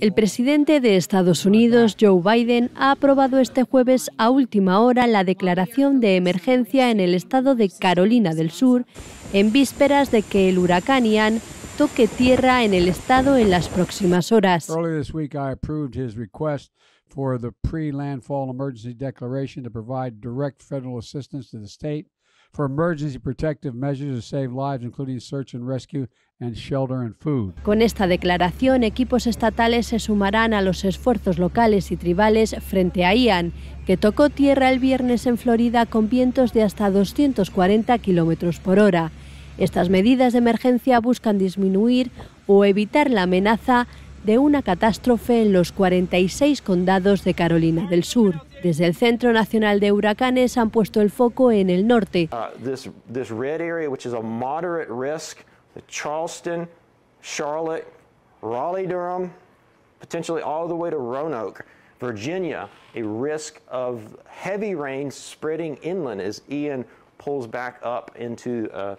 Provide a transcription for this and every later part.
El presidente de Estados Unidos, Joe Biden, ha aprobado este jueves a última hora la declaración de emergencia en el estado de Carolina del Sur en vísperas de que el huracán Ian toque tierra en el estado en las próximas horas. Earlier this week I approved his request for the pre-landfall emergency declaration to provide direct federal assistance to the state for emergency protective measures to save lives including search and rescue and shelter and food. Con esta declaración, equipos estatales se sumarán a los esfuerzos locales y tribales frente a Ian, que tocó tierra el viernes en Florida con vientos de hasta 240 kilómetros por hora. Estas medidas de emergencia buscan disminuir o evitar la amenaza de una catástrofe en los 46 condados de Carolina del Sur. Desde el Centro Nacional de Huracanes han puesto el foco en el norte. Uh, this, this red area, which is a moderate risk, Charleston, Charlotte, Raleigh-Durham, potentially all the way to Roanoke. Virginia, a risk of heavy rain spreading inland as Ian pulls back up into uh,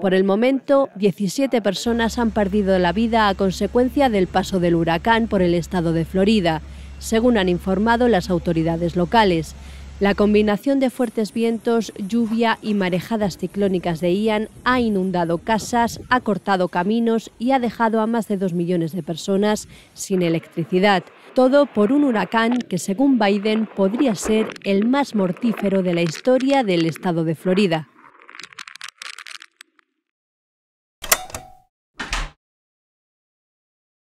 por el momento, 17 personas han perdido la vida a consecuencia del paso del huracán por el estado de Florida, según han informado las autoridades locales. La combinación de fuertes vientos, lluvia y marejadas ciclónicas de Ian ha inundado casas, ha cortado caminos y ha dejado a más de dos millones de personas sin electricidad. Todo por un huracán que, según Biden, podría ser el más mortífero de la historia del estado de Florida.